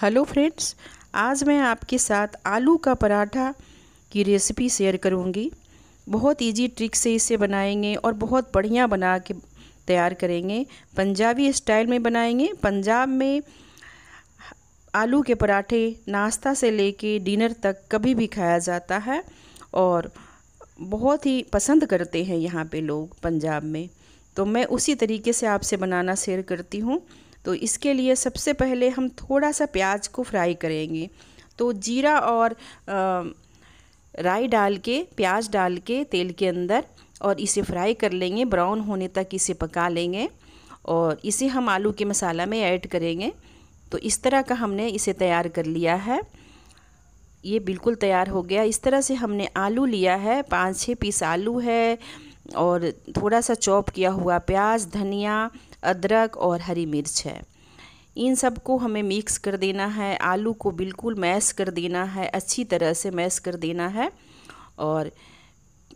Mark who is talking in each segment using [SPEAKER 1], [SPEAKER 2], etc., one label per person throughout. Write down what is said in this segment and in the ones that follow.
[SPEAKER 1] hello friends आज मैं आपके साथ आलू का पराठा की रेसिपी शेयर करूंगी बहुत इजी ट्रिक से इसे बनाएंगे और बहुत बढ़िया बना के तैयार करेंगे पंजाबी स्टाइल में बनाएंगे पंजाब में आलू के पराठे नाश्ता से लेके डिनर तक कभी भी खाया जाता है और बहुत ही पसंद करते हैं यहाँ पे लोग पंजाब में तो मैं उसी तरीके से आपसे बनाना शेयर करती हूँ तो इसके लिए सबसे पहले हम थोड़ा सा प्याज को फ्राई करेंगे तो जीरा और राई डाल के प्याज डाल के तेल के अंदर और इसे फ्राई कर लेंगे ब्राउन होने तक इसे पका लेंगे और इसे हम आलू के मसाला में ऐड करेंगे तो इस तरह का हमने इसे तैयार कर लिया है ये बिल्कुल तैयार हो गया इस तरह से हमने आलू लिया है पाँच छः पीस आलू है और थोड़ा सा चॉप किया हुआ प्याज धनिया अदरक और हरी मिर्च है इन सबको हमें मिक्स कर देना है आलू को बिल्कुल मैश कर देना है अच्छी तरह से मैश कर देना है और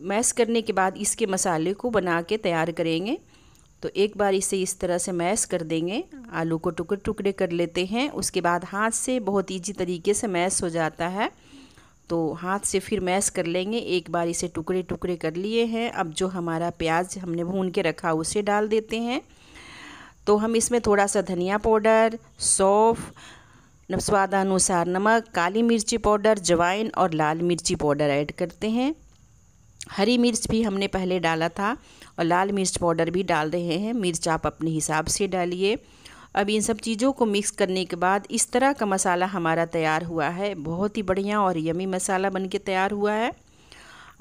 [SPEAKER 1] मैश करने के बाद इसके मसाले को बना के तैयार करेंगे तो एक बार इसे इस तरह से मैश कर देंगे आलू को टुकड़े टुकड़े कर लेते हैं उसके बाद हाथ से बहुत ईजी तरीके से मैश हो जाता है तो हाथ से फिर मैश कर लेंगे एक बार इसे टुकड़े टुकड़े कर लिए हैं अब जो हमारा प्याज हमने भून के रखा उसे डाल देते हैं तो हम इसमें थोड़ा सा धनिया पाउडर सौफ़ स्वादानुसार नमक काली मिर्ची पाउडर जवाइन और लाल मिर्ची पाउडर ऐड करते हैं हरी मिर्च भी हमने पहले डाला था और लाल मिर्च पाउडर भी डाल रहे हैं मिर्च आप अपने हिसाब से डालिए अब इन सब चीज़ों को मिक्स करने के बाद इस तरह का मसाला हमारा तैयार हुआ है बहुत ही बढ़िया और यमी मसाला बन के तैयार हुआ है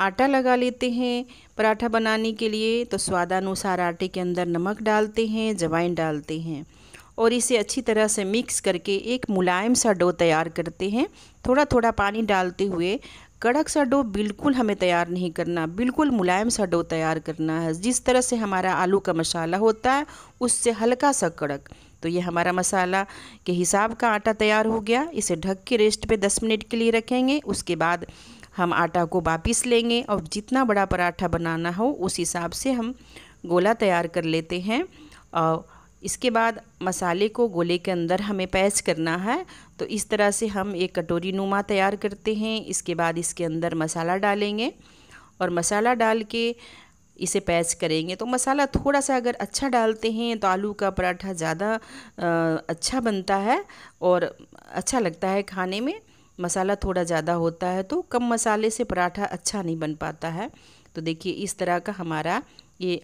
[SPEAKER 1] आटा लगा लेते हैं पराठा बनाने के लिए तो स्वादानुसार आटे के अंदर नमक डालते हैं जवाइन डालते हैं और इसे अच्छी तरह से मिक्स करके एक मुलायम सा डो तैयार करते हैं थोड़ा थोड़ा पानी डालते हुए कड़क सा डो बिल्कुल हमें तैयार नहीं करना बिल्कुल मुलायम सा डो तैयार करना है जिस तरह से हमारा आलू का मसाला होता है उससे हल्का सा कड़क तो ये हमारा मसाला के हिसाब का आटा तैयार हो गया इसे ढक के रेस्ट पे 10 मिनट के लिए रखेंगे उसके बाद हम आटा को वापस लेंगे और जितना बड़ा पराठा बनाना हो उस हिसाब से हम गोला तैयार कर लेते हैं और इसके बाद मसाले को गोले के अंदर हमें पैच करना है तो इस तरह से हम एक कटोरी नुमा तैयार करते हैं इसके बाद इसके अंदर मसाला डालेंगे और मसाला डाल के इसे पैच करेंगे तो मसाला थोड़ा सा अगर अच्छा डालते हैं तो आलू का पराठा ज़्यादा अच्छा बनता है और अच्छा लगता है खाने में मसाला थोड़ा ज़्यादा होता है तो कम मसाले से पराठा अच्छा नहीं बन पाता है तो देखिए इस तरह का हमारा ये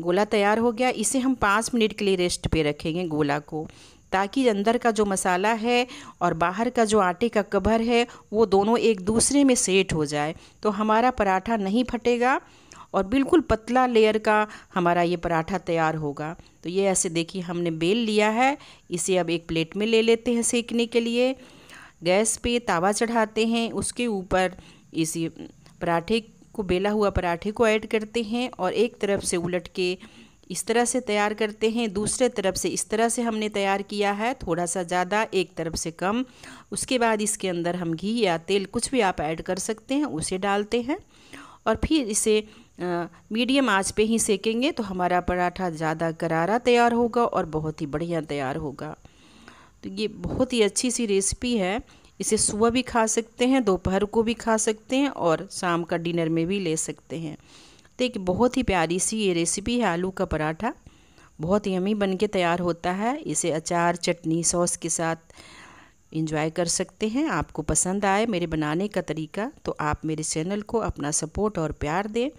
[SPEAKER 1] गोला तैयार हो गया इसे हम पाँच मिनट के लिए रेस्ट पे रखेंगे गोला को ताकि अंदर का जो मसाला है और बाहर का जो आटे का कवर है वो दोनों एक दूसरे में सेट हो जाए तो हमारा पराठा नहीं फटेगा और बिल्कुल पतला लेयर का हमारा ये पराठा तैयार होगा तो ये ऐसे देखिए हमने बेल लिया है इसे अब एक प्लेट में ले लेते हैं सेकने के लिए गैस पे तावा चढ़ाते हैं उसके ऊपर इसी पराठे को बेला हुआ पराठे को ऐड करते हैं और एक तरफ से उलट के इस तरह से तैयार करते हैं दूसरे तरफ से इस तरह से हमने तैयार किया है थोड़ा सा ज़्यादा एक तरफ से कम उसके बाद इसके अंदर हम घी या तेल कुछ भी आप ऐड कर सकते हैं उसे डालते हैं और फिर इसे मीडियम आंच पे ही सेकेंगे तो हमारा पराठा ज़्यादा करारा तैयार होगा और बहुत ही बढ़िया तैयार होगा तो ये बहुत ही अच्छी सी रेसिपी है इसे सुबह भी खा सकते हैं दोपहर को भी खा सकते हैं और शाम का डिनर में भी ले सकते हैं तो एक बहुत ही प्यारी सी ये रेसिपी है आलू का पराठा बहुत यमी बन के तैयार होता है इसे अचार चटनी सॉस के साथ इंजॉय कर सकते हैं आपको पसंद आए मेरे बनाने का तरीका तो आप मेरे चैनल को अपना सपोर्ट और प्यार दें